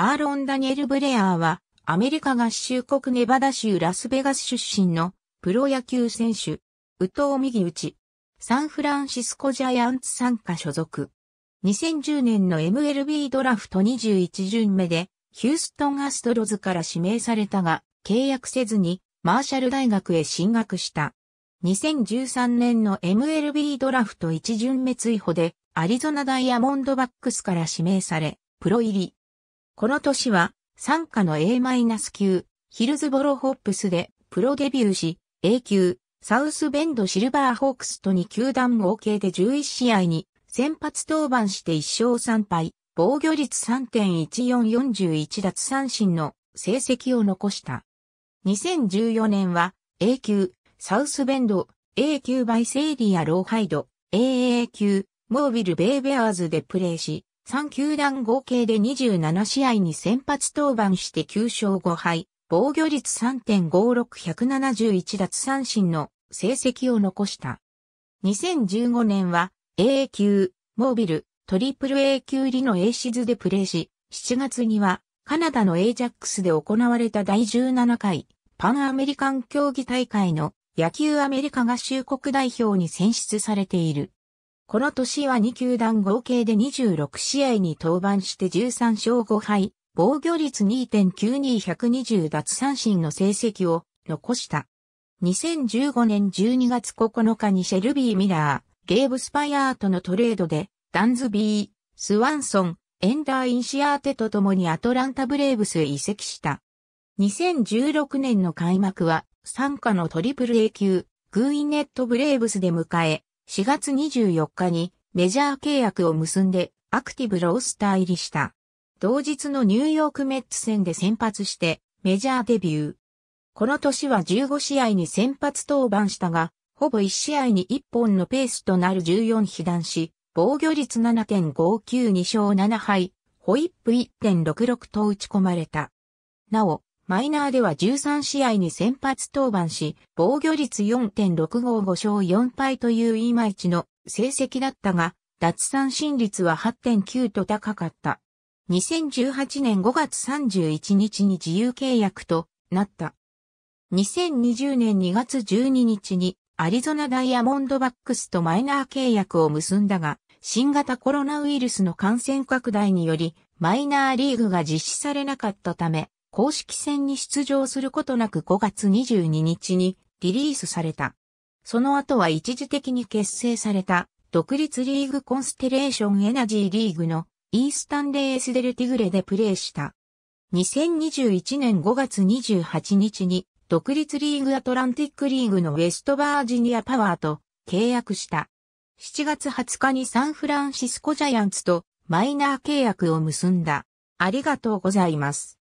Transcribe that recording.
アーロン・ダニエル・ブレアーは、アメリカ合衆国ネバダ州ラスベガス出身のプロ野球選手、宇藤右打サンフランシスコジャイアンツ参加所属。2010年の MLB ドラフト21巡目で、ヒューストンアストロズから指名されたが、契約せずに、マーシャル大学へ進学した。2013年の MLB ドラフト1巡目追捕で、アリゾナダイヤモンドバックスから指名され、プロ入り。この年は、参加の A- 9ヒルズボロホップスでプロデビューし、A 級、サウスベンドシルバーホークスと2球団合計で11試合に先発登板して1勝3敗、防御率3.1441奪三振の成績を残した。2014年は A 級、サウスベンド、A 級バイセイリア・ローハイド、AA 級、モービル・ベイベアーズでプレーし、3球団合計で27試合に先発登板して9勝5敗、防御率3.56171奪三振の成績を残した。2015年は a 級、モービル、トリプル A 級入りの A シズでプレーし、7月にはカナダの A ジャックスで行われた第17回パンアメリカン競技大会の野球アメリカ合衆国代表に選出されている。この年は2球団合計で26試合に登板して13勝5敗、防御率2.92120奪三振の成績を残した。2015年12月9日にシェルビー・ミラー、ゲーブ・スパイアーとのトレードで、ダンズビー、スワンソン、エンダー・インシアーテと共にアトランタ・ブレーブスへ移籍した。2016年の開幕は、参加のトリプル A 級、グーイネット・ブレーブスで迎え、4月24日にメジャー契約を結んでアクティブロースター入りした。同日のニューヨークメッツ戦で先発してメジャーデビュー。この年は15試合に先発登板したが、ほぼ1試合に1本のペースとなる14被弾し、防御率7.592勝7敗、ホイップ1.66と打ち込まれた。なお、マイナーでは13試合に先発登板し、防御率4.655勝4敗といういまいちの成績だったが、脱三振率は8.9と高かった。2018年5月31日に自由契約となった。2020年2月12日にアリゾナダイヤモンドバックスとマイナー契約を結んだが、新型コロナウイルスの感染拡大により、マイナーリーグが実施されなかったため、公式戦に出場することなく5月22日にリリースされた。その後は一時的に結成された独立リーグコンステレーションエナジーリーグのイースタンレースデルティグレでプレーした。2021年5月28日に独立リーグアトランティックリーグのウェストバージニアパワーと契約した。7月20日にサンフランシスコジャイアンツとマイナー契約を結んだ。ありがとうございます。